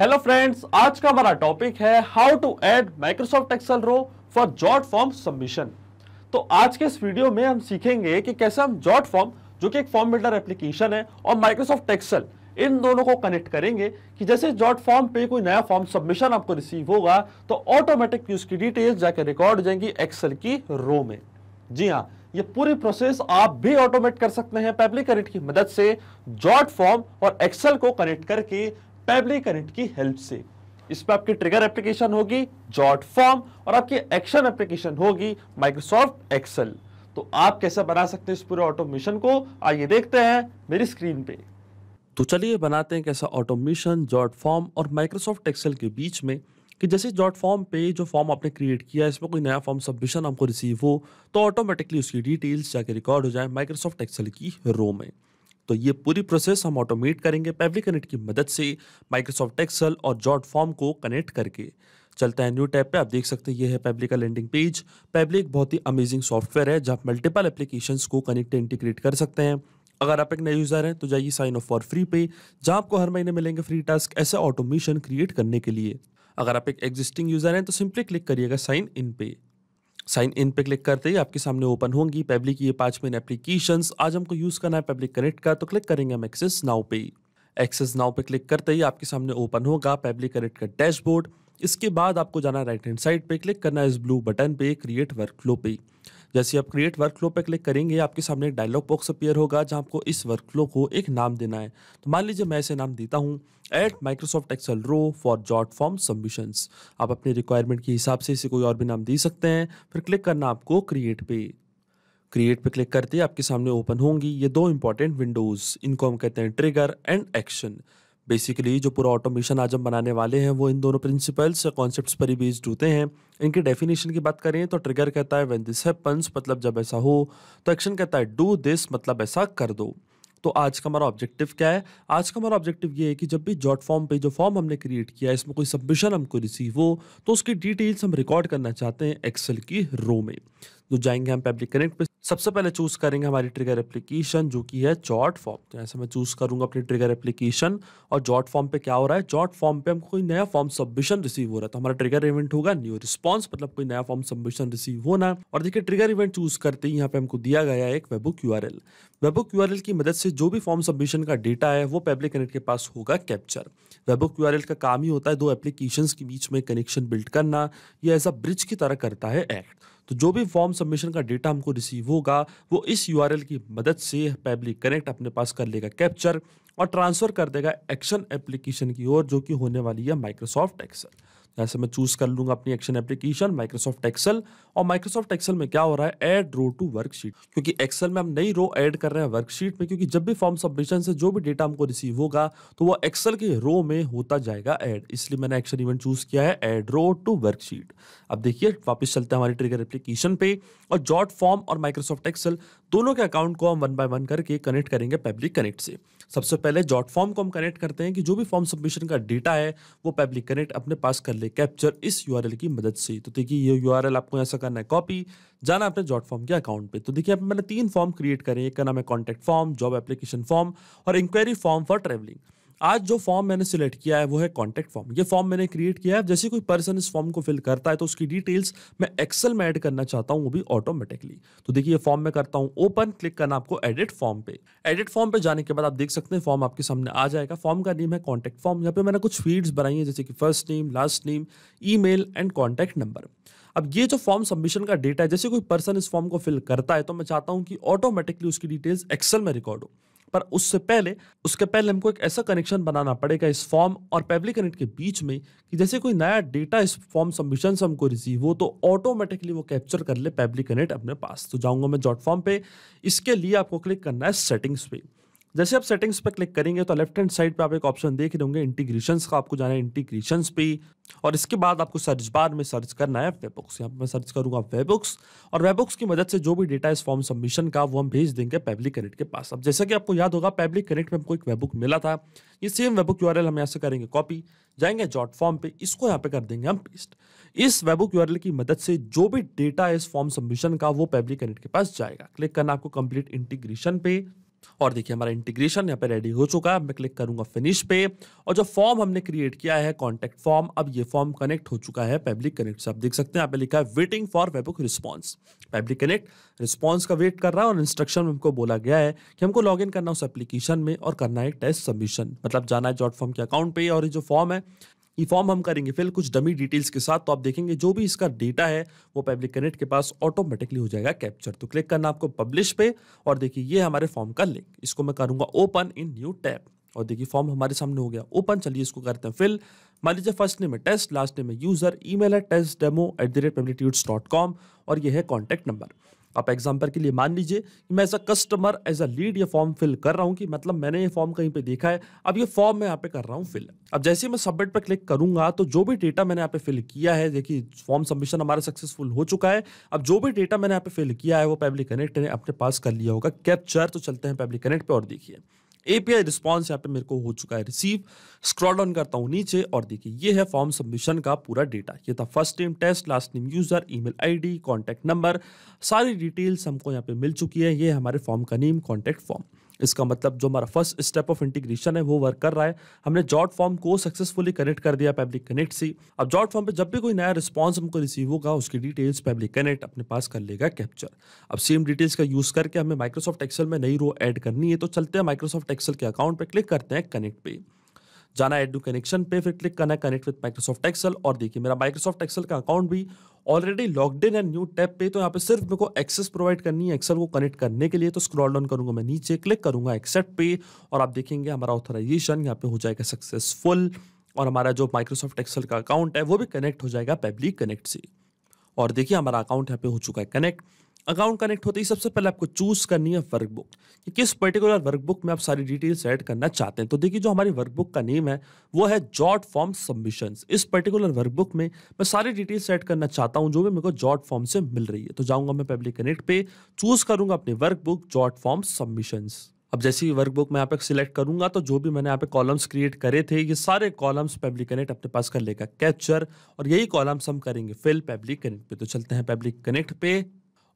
hello friends आज का हमारा टॉपिक है how to add Microsoft Excel row for Jotform submission तो आज के इस वीडियो में हम सीखेंगे कि कैसे हम जॉट फॉर्म जो कि एक फॉर्म बिल्डर एप्लीकेशन है और माइक्रोसॉफ्ट एक्सेल इन दोनों को कनेक्ट करेंगे कि जैसे जॉट फॉर्म पे कोई नया फॉर्म सबमिशन आपको रिसीव होगा तो ऑटोमेटिक उसकी डिटेल्स जाकर रिकॉर्ड जाएंगी एक्सेल की रो में जी हाँ ये पूरी प्रोसेस आप भी ऑटोमेट कर सकते हैं पेप्लिक कनेक्ट की मदद से जॉट फॉर्म और एक्सेल को कनेक्ट करके पेबली कनेक्ट की हेल्प से इस पर आपकी ट्रिगर एप्लीकेशन होगी जॉट फॉर्म और आपकी एक्शन एप्लीकेशन होगी माइक्रोसॉफ्ट एक्सेल तो आप कैसे बना सकते हैं इस पूरे ऑटोमेशन को आइए देखते हैं मेरी स्क्रीन पे तो चलिए बनाते हैं कैसा ऑटोमेशन जॉट फॉर्म और माइक्रोसॉफ्ट एक्सेल के बीच में कि जैसे जॉट फॉर्म पे जो फॉर्म आपने क्रिएट किया है इसमें कोई नया फॉर्म सबमिशन हमको रिसीव हो तो ऑटोमेटिकली उसकी डिटेल्स जाके रिकॉर्ड हो जाए माइक्रोसॉफ्ट एक्सेल की रो में तो ये पूरी प्रोसेस हम ऑटोमेट करेंगे पेवली कनेक्ट की मदद से माइक्रोसॉफ्ट एक्सल और जॉट फॉर्म को कनेक्ट करके चलता है न्यू टैब पे आप देख सकते हैं ये है पेबली का लैंडिंग पेज पेबली एक बहुत ही अमेजिंग सॉफ्टवेयर है जहाँ मल्टीपल एप्लीकेशंस को कनेक्ट इंटीग्रेट कर सकते हैं अगर आप एक नए यूज़र हैं तो जाइए साइन ऑफ फॉर फ्री पे जहाँ आपको हर महीने मिलेंगे फ्री टास्क ऐसे ऑटोमेशन क्रिएट करने के लिए अगर आप एक एग्जिस्टिंग यूज़र हैं तो सिंपली क्लिक करिएगा साइन इन पे साइन इन पे क्लिक करते ही आपके सामने ओपन होंगी पेब्लिक ये पांच मेन एप्लीकेशन आज हमको यूज करना है पेब्लिक कनेक्ट का तो क्लिक करेंगे हम एक्सेस नाउ पे एक्सेस नाउ पे क्लिक करते ही आपके सामने ओपन होगा पेब्लिक कनेक्ट का डैशबोर्ड इसके बाद आपको जाना राइट हैंड साइड पे क्लिक करना इस ब्लू बटन पे क्रिएट वर्क फ्लो पे जैसे आप क्रिएट वर्क फ्लो पर क्लिक करेंगे आपके सामने एक डायलॉग बॉक्स अपेयर होगा जहाँ आपको इस वर्क फ्लो को एक नाम देना है तो मान लीजिए मैं इसे नाम देता हूँ at Microsoft Excel row for Jotform submissions आप अपने रिक्वायरमेंट के हिसाब से इसे कोई और भी नाम दे सकते हैं फिर क्लिक करना आपको क्रिएट पे क्रिएट पे क्लिक करते आपके सामने ओपन होंगी ये दो इंपॉर्टेंट विंडोज़ इनको हम कहते हैं ट्रिगर एंड एक्शन बेसिकली जो पूरा ऑटोमेशन आज हम बनाने वाले हैं वो इन दोनों प्रिंसिपल्स कॉन्सेप्ट्स पर ही बेस्ड होते हैं इनके डेफिनेशन की बात करें तो ट्रिगर कहता है व्हेन दिस हैपन्स मतलब जब ऐसा हो तो एक्शन कहता है डू दिस मतलब ऐसा कर दो तो आज का हमारा ऑब्जेक्टिव क्या है आज का हमारा ऑब्जेक्टिव ये है कि जब भी जॉट फॉर्म पे जो फॉर्म हमने क्रिएट किया इसमें कोई सबमिशन हमको रिसीव हो तो उसकी डिटेल्स हम रिकॉर्ड करना चाहते हैं एक्सेल की रो में तो जाएंगे हम पब्लिक कनेक्ट पे सबसे पहले चूज करेंगे हमारी ट्रिगर एप्लीकेशन जो कि है जॉट फॉर्म तो ऐसे मैं चूज करूंगा अपनी ट्रिगर एप्लीकेशन और जॉट फॉर्म पे क्या हो रहा है जॉट फॉर्म पे हमको कोई नया फॉर्म सबमिशन रिसीव हो रहा है तो हमारा ट्रिगर इवेंट होगा न्यू रिस्पॉन्स मतलब कोई नया फॉर्म सबमिशन रिसीव होना और देखिए ट्रिगर इवेंट चूज करते ही यहाँ पे हमको दिया गया एक वेबुक यू वेबुक यू की मदद से जो भी फॉर्म सबमिशन का डेटा है वो पेब्लिक कनेक्ट के पास होगा कैप्चर वेबो क्यू का काम ही होता है दो एप्लीकेशन के बीच में कनेक्शन बिल्ड करना ये ऐसा ब्रिज की तरह करता है एक्ट तो जो भी फॉर्म सबमिशन का डेटा हमको रिसीव होगा वो इस यू की मदद से पब्लिक कनेक्ट अपने पास कर लेगा कैप्चर और ट्रांसफ़र कर देगा एक्शन एप्लीकेशन की ओर जो कि होने वाली है माइक्रोसॉफ्ट एक्सेल जैसे मैं चूज कर लूंगा अपनी एक्शन एप्लीकेशन माइक्रोसॉफ्ट एक्सेल और माइक्रोसॉफ्ट एक्सेल में क्या हो रहा है एड रो टू वर्कशीट क्योंकि एक्सेल में हम नई रो ऐड कर रहे हैं वर्कशीट में क्योंकि जब भी फॉर्म सबमिशन से जो भी डेटा हमको रिसीव होगा तो वो एक्सेल के रो में होता जाएगा ऐड इसलिए मैंने एक्शन इवेंट चूज किया है एड रो टू वर्कशीट अब देखिए वापस चलते हैं हमारे ट्रिगर एप्लीकेशन पे और जॉट फॉर्म और माइक्रोसॉफ्ट एक्सेल दोनों के अकाउंट को हम वन बाय वन करके कनेक्ट करेंगे पब्लिक कनेक्ट से सबसे पहले जॉट फॉर्म को हम कनेक्ट करते हैं कि जो भी फॉर्म सबमिशन का डेटा है वो पब्लिक कनेक्ट अपने पास कर ले सकते कैप्चर इस यू की मदद से तो देखिए ये यू आपको ऐसा करना है कॉपी जाना अपने जॉट फॉर्म के अकाउंट पे तो देखिए मैंने तीन फॉर्म क्रिएट करें एक का नाम है contact form job application form और इंक्वायरी फॉर्म फॉर ट्रेवलिंग आज जो फॉर्म मैंने सिलेक्ट किया है वो है कॉन्टैक्ट फॉर्म ये फॉर्म मैंने क्रिएट किया है जैसे कोई पर्सन इस फॉर्म को फिल करता है तो उसकी डिटेल्स मैं एक्सेल में ऐड करना चाहता हूँ वो भी ऑटोमेटिकली तो देखिए ये फॉर्म मैं करता हूँ ओपन क्लिक करना आपको एडिट फॉर्म पे एडिट फॉर्म पे जाने के बाद आप देख सकते हैं फॉर्म आपके सामने आ जाएगा फॉर्म का नेम है कॉन्टैक्ट फॉर्म यहाँ पे मैंने कुछ फीड्स बनाई है जैसे कि first name last name e and contact number अब ये जो फॉर्म सबमिशन का डेटा है जैसे कोई पर्सन इस फॉर्म को फिल करता है तो मैं चाहता हूँ कि ऑटोमेटिकली उसकी डिटेल्स एक्सेल में रिकॉर्ड हो पर उससे पहले उसके पहले हमको एक ऐसा कनेक्शन बनाना पड़ेगा इस फॉर्म और पब्लिक कनेक्ट के बीच में कि जैसे कोई नया डेटा इस फॉर्म सबमिशन से हमको रिसीव हो तो ऑटोमेटिकली वो कैप्चर कर ले पब्लिक कनेक्ट अपने पास तो जाऊंगा मैं जॉट फॉर्म पे इसके लिए आपको क्लिक करना है सेटिंग्स पे जैसे आप सेटिंग्स पे क्लिक करेंगे तो लेफ्ट हैंड साइड पर आप एक ऑप्शन देख रहे होंगे इंटीग्रेशन का आपको जाना है इंटीग्रेशन पे और इसके बाद आपको सर्च बार में सर्च करना है वेबुक्स यहाँ पर मैं सर्च करूंगा वेबुक्स और वेबुक्स की मदद से जो भी डेटा इस फॉर्म सबमिशन का वो हम भेज देंगे पब्लिक कनेक्ट के पास अब जैसा कि आपको याद होगा पब्लिक कनेक्ट में हमको एक वेबुक मिला था ये सेम वेबुक यू हम यहाँ से करेंगे कॉपी जाएंगे जॉट फॉर्म पे इसको यहाँ पे कर देंगे हम पेस्ट इस वेबुक यू की मदद से जो भी डेटा इस फॉर्म सबमिशन का वो पब्लिक कनेक्ट के पास जाएगा क्लिक करना आपको कंप्लीट इंटीग्रेशन पे और देखिए हमारा इंटीग्रेशन यहाँ पे रेडी हो चुका है मैं क्लिक करूंगा फिनिश पे और जो फॉर्म हमने क्रिएट किया है कॉन्टैक्ट फॉर्म अब ये फॉर्म कनेक्ट हो चुका है पब्लिक कनेक्ट से आप देख सकते हैं यहाँ पे लिखा है waiting for webhook response Pabbly connect response का वेट कर रहा है और इंस्ट्रक्शन में हमको बोला गया है कि हमको लॉग करना उस एप्लीकेशन में और करना है टेस्ट सबमिशन मतलब जाना है डॉट फॉर्म के अकाउंट पे और ये जो फॉर्म है फॉर्म हम करेंगे फिल कुछ डमी डिटेल्स के साथ तो आप देखेंगे जो भी इसका डेटा है वो पब्लिक कनेक्ट के पास ऑटोमेटिकली हो जाएगा कैप्चर तो क्लिक करना आपको पब्लिश पे और देखिए ये हमारे फॉर्म का लिंक इसको मैं करूँगा ओपन इन न्यू टैप और देखिए फॉर्म हमारे सामने हो गया ओपन चलिए इसको करते हैं फिल मान लीजिए फर्स्ट नेम है टेस्ट लास्ट नेम है यूजर ईमेल है test demo at the rate Pabbly dot com और यह है कॉन्टैक्ट नंबर आप एग्जाम्पल के लिए मान लीजिए कि मैं as a customer as a lead ये फॉर्म फिल कर रहा हूँ कि मतलब मैंने ये फॉर्म कहीं पर देखा है अब ये फॉर्म मैं यहाँ पे कर रहा हूँ फिल अब जैसे ही मैं सबमिट पर क्लिक करूंगा तो जो भी डेटा मैंने यहाँ पे फिल किया है देखिए फॉर्म सबमिशन हमारा सक्सेसफुल हो चुका है अब जो भी डेटा मैंने यहाँ पे फिल किया है वो पब्लिक कनेक्ट ने अपने पास कर लिया होगा कैप्चर तो चलते हैं पब्लिक कनेक्ट पर और देखिए एपीआई रिस्पॉन्स यहाँ पे मेरे को हो चुका है रिसीव स्क्रॉल डाउन करता हूँ नीचे और देखिए ये है फॉर्म सबमिशन का पूरा डेटा ये था first name test last name user email ID contact number सारी डिटेल्स हमको यहाँ पे मिल चुकी है ये हमारे फॉर्म का नेम कॉन्टैक्ट फॉर्म इसका मतलब जो हमारा फर्स्ट स्टेप ऑफ इंटीग्रेशन है वो वर्क कर रहा है हमने जॉट फॉर्म को सक्सेसफुली कनेक्ट कर दिया पब्लिक कनेक्ट से अब जॉट फॉर्म पे जब भी कोई नया रिस्पॉन्स हमको रिसीव होगा उसकी डिटेल्स पब्लिक कनेक्ट अपने पास कर लेगा कैप्चर अब सेम डिटेल्स का यूज करके हमें माइक्रोसॉफ्ट एक्सेल में नई रो एड करनी है तो चलते हैं माइक्रोसॉफ्ट एक्सेल के अकाउंट पर क्लिक करते हैं कनेक्ट पे जाना एड टू कनेक्शन पे फिर क्लिक करना है कनेक्ट विद माइक्रोसॉफ्ट एक्सेल और देखिए मेरा माइक्रोसॉफ्ट एक्सेल का अकाउंट भी already logged in and new tab पे तो यहाँ पे सिर्फ मेरे को एक्सेस प्रोवाइड करनी है एक्सेल को कनेक्ट करने के लिए तो स्क्रॉल डाउन करूंगा मैं नीचे क्लिक करूंगा एक्सेप्ट पे और आप देखेंगे हमारा ऑथराइजेशन यहाँ पे हो जाएगा सक्सेसफुल और हमारा जो माइक्रोसॉफ्ट एक्सेल का अकाउंट है वो भी कनेक्ट हो जाएगा पब्लिक कनेक्ट से और देखिए हमारा अकाउंट यहाँ पे हो चुका है कनेक्ट अकाउंट कनेक्ट होते ही सबसे पहले आपको चूज करनी है वर्कबुक कि किस पर्टिकुलर वर्कबुक में आप सारी डिटेल्स ऐड करना चाहते हैं तो देखिए जो हमारी वर्कबुक का नेम है वो है जॉट फॉर्म सबमिशन इस पर्टिकुलर वर्कबुक में मैं सारी डिटेल्स ऐड करना चाहता हूँ जो भी मेरे को जॉट फॉर्म से मिल रही है तो जाऊंगा मैं पब्लिक कनेक्ट पे चूज करूंगा अपनी वर्कबुक जॉट फॉर्म सबमिशन अब जैसे ही वर्कबुक मैं यहाँ पे सिलेक्ट करूंगा तो जो भी मैंने यहाँ पे कॉलम्स क्रिएट करे थे ये सारे कॉलम्स पब्लिक कनेक्ट अपने पास कर लेगा कैप्चर और यही कॉलम्स हम करेंगे फिल पब्लिक कनेक्ट पे तो चलते हैं पब्लिक कनेक्ट पे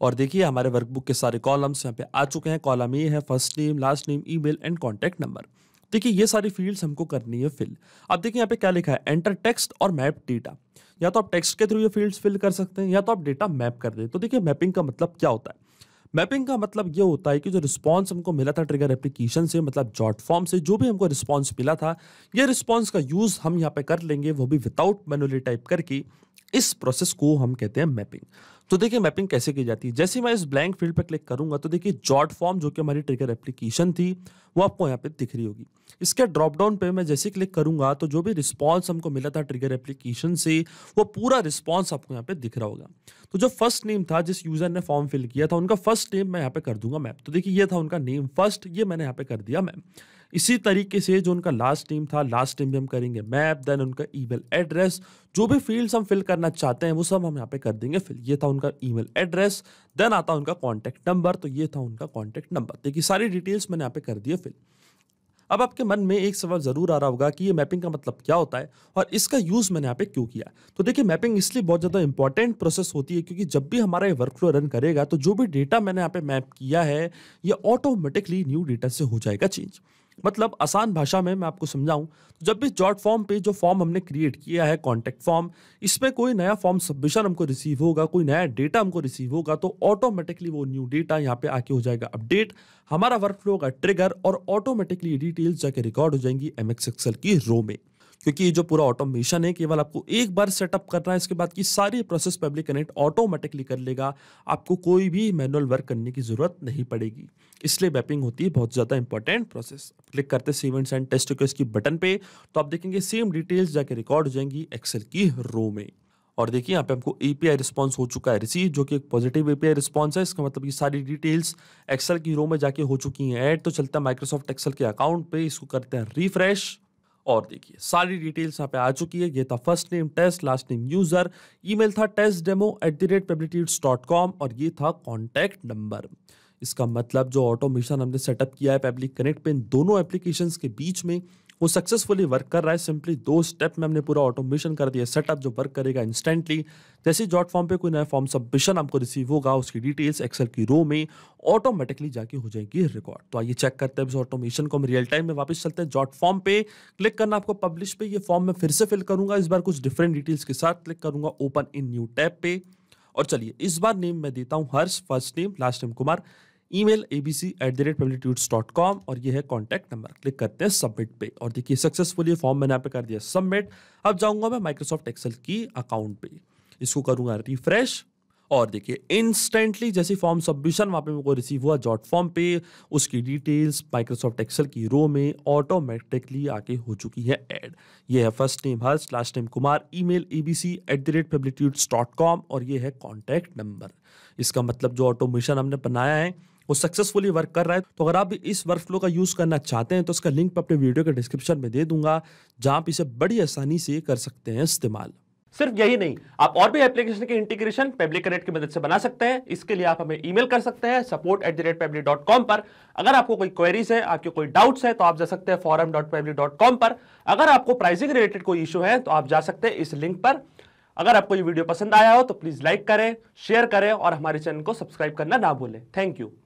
और देखिए हमारे वर्कबुक के सारे कॉलम्स यहाँ पे आ चुके हैं कॉलम ये है first name last name email and contact number देखिए ये सारी फील्ड्स हमको करनी है फिल अब देखिए यहाँ पे क्या लिखा है एंटर टेक्स्ट और मैप डेटा या तो आप टेक्स्ट के थ्रू ये फील्ड्स फिल कर सकते हैं या तो आप डेटा मैप कर दें तो देखिए मैपिंग का मतलब क्या होता है मैपिंग का मतलब ये होता है कि जो रिस्पांस हमको मिला था ट्रिगर एप्लीकेशन से मतलब जॉट फॉर्म से जो भी हमको रिस्पांस मिला था ये रिस्पांस का यूज़ हम यहाँ पे कर लेंगे वो भी विदाउट मैनुअली टाइप करके इस प्रोसेस को हम कहते हैं मैपिंग तो देखिए मैपिंग कैसे की जाती है जैसे मैं इस ब्लैंक फील्ड पर क्लिक करूंगा तो देखिए जॉट फॉर्म जो कि हमारी ट्रिगर एप्लीकेशन थी वो आपको यहाँ पे दिख रही होगी इसके ड्रॉप डाउन पे मैं जैसे क्लिक करूंगा तो जो भी रिस्पॉन्स हमको मिला था ट्रिगर एप्लीकेशन से वो पूरा रिस्पॉन्स आपको यहाँ पे दिख रहा होगा तो जो फर्स्ट नेम था जिस यूज़र ने फॉर्म फिल किया था उनका फर्स्ट नेम मैं यहाँ पे कर दूंगा मैप तो देखिए ये था उनका नेम फर्स्ट ये मैंने यहाँ पे कर दिया मैम इसी तरीके से जो उनका लास्ट टीम था लास्ट टीम भी हम करेंगे मैप देन उनका ईमेल एड्रेस जो भी फील्ड्स हम फिल करना चाहते हैं वो सब हम यहाँ पे कर देंगे फिल ये था उनका ईमेल एड्रेस देन आता उनका कॉन्टैक्ट नंबर तो ये था उनका कॉन्टैक्ट नंबर तो देखिए सारी डिटेल्स मैंने यहाँ पे कर दिए फिल अब आपके मन में एक सवाल ज़रूर आ रहा होगा कि ये मैपिंग का मतलब क्या होता है और इसका यूज़ मैंने यहाँ पे क्यों किया तो देखिए मैपिंग इसलिए बहुत ज़्यादा इंपॉर्टेंट प्रोसेस होती है क्योंकि जब भी हमारा ये वर्कफ्लो रन करेगा तो जो भी डेटा मैंने यहाँ पे मैप किया है ये ऑटोमेटिकली न्यू डेटा से हो जाएगा चेंज मतलब आसान भाषा में मैं आपको समझाऊं तो जब भी जॉट फॉर्म पे जो फॉर्म हमने क्रिएट किया है कॉन्टैक्ट फॉर्म इसमें कोई नया फॉर्म सबमिशन हमको रिसीव होगा कोई नया डेटा हमको रिसीव होगा तो ऑटोमेटिकली वो न्यू डेटा यहाँ पे आके हो जाएगा अपडेट हमारा वर्क फ्लो का ट्रिगर और ऑटोमेटिकली डिटेल्स जाके रिकॉर्ड हो जाएंगी एम एक्स की रो में क्योंकि ये जो पूरा ऑटोमेशन है केवल आपको एक बार सेटअप करना है इसके बाद की सारी प्रोसेस पब्लिक कनेक्ट ऑटोमेटिकली कर लेगा आपको कोई भी मैनुअल वर्क करने की ज़रूरत नहीं पड़ेगी इसलिए मैपिंग होती है बहुत ज़्यादा इंपॉर्टेंट प्रोसेस क्लिक करते सीवेंट्स एंड टेस्ट रिक्वेस्ट की बटन पे तो आप देखेंगे सेम डिटेल्स जाके रिकॉर्ड हो जाएंगी एक्सेल की रो में और देखिए यहाँ पे हमको एपीआई रिस्पांस हो चुका है रिसीव जो कि एक पॉजिटिव एपीआई रिस्पॉन्स है इसका मतलब कि सारी डिटेल्स एक्सेल की रो में जाके हो चुकी हैं ऐड तो चलता है माइक्रोसॉफ्ट एक्सेल के अकाउंट पे इसको करते हैं रिफ्रेश और देखिए सारी डिटेल्स यहाँ पे आ चुकी है ये था first name test last name user email था test demo at the rate पेबलिट्यूड्स डॉट कॉम और ये था कॉन्टैक्ट नंबर इसका मतलब जो ऑटोमेशन हमने सेटअप किया है पब्लिक कनेक्ट पे इन दोनों एप्लीकेशंस के बीच में वो सक्सेसफुली वर्क कर रहा है सिंपली दो स्टेप में हमने पूरा ऑटोमेशन कर दिया सेटअप जो वर्क करेगा इंस्टेंटली जैसे जॉट फॉर्म पे कोई नया फॉर्म सबमिशन आपको रिसीव होगा उसकी डिटेल्स एक्सेल की रो में ऑटोमेटिकली जाके हो जाएगी रिकॉर्ड तो आइए चेक करते हैं इस ऑटोमेशन को हम रियल टाइम में वापस चलते हैं जॉट फॉर्म पे क्लिक करना आपको पब्लिश पे ये फॉर्म मैं फिर से फिल करूंगा इस बार कुछ डिफरेंट डिटेल्स के साथ क्लिक करूंगा ओपन इन न्यू टैब पे और चलिए इस बार नेम मैं देता हूँ Harsh first name last name Kumar email A B C at the rate पेम्पलीट्यूड्स डॉट कॉम और ये है कॉन्टैक्ट नंबर क्लिक करते हैं सबमिट पे और देखिए सक्सेसफुली फॉर्म मैंने यहाँ पे कर दिया सबमिट अब जाऊँगा मैं माइक्रोसॉफ्ट एक्सेल की अकाउंट पे इसको करूँगा रिफ्रेश और देखिए इंस्टेंटली जैसे फॉर्म सबमिशन वहाँ पे मेरे को रिसीव हुआ जॉट फॉर्म पे उसकी डिटेल्स माइक्रोसॉफ्ट एक्सेल की रो में ऑटोमेटिकली आके हो चुकी है ऐड ये है first name Harsh last name Kumar email A B C at the rate पेब्लिट्यूड्स डॉट कॉम और ये है कॉन्टैक्ट नंबर इसका मतलब जो ऑटोमेशन हमने बनाया है वो सक्सेसफुली वर्क कर रहा है तो अगर आप इस वर्क फ्लो का यूज़ करना चाहते हैं तो इसका लिंक मैं अपने वीडियो के डिस्क्रिप्शन में दे दूंगा जहाँ आप इसे बड़ी आसानी से कर सकते हैं इस्तेमाल सिर्फ यही नहीं आप और भी एप्लीकेशन के इंटीग्रेशन पेब्लिक कनेक्ट की मदद से बना सकते हैं इसके लिए आप हमें ईमेल कर सकते हैं support at the rate Pabbly dot com पर अगर आपको कोई क्वेरीज है आपके कोई डाउट्स है तो आप जा सकते हैं forum dot Pabbly dot com पर अगर आपको प्राइसिंग रिलेटेड कोई इशू है तो आप जा सकते हैं इस लिंक पर अगर आपको ये वीडियो पसंद आया हो तो प्लीज़ लाइक करें शेयर करें और हमारे चैनल को सब्सक्राइब करना ना भूलें थैंक यू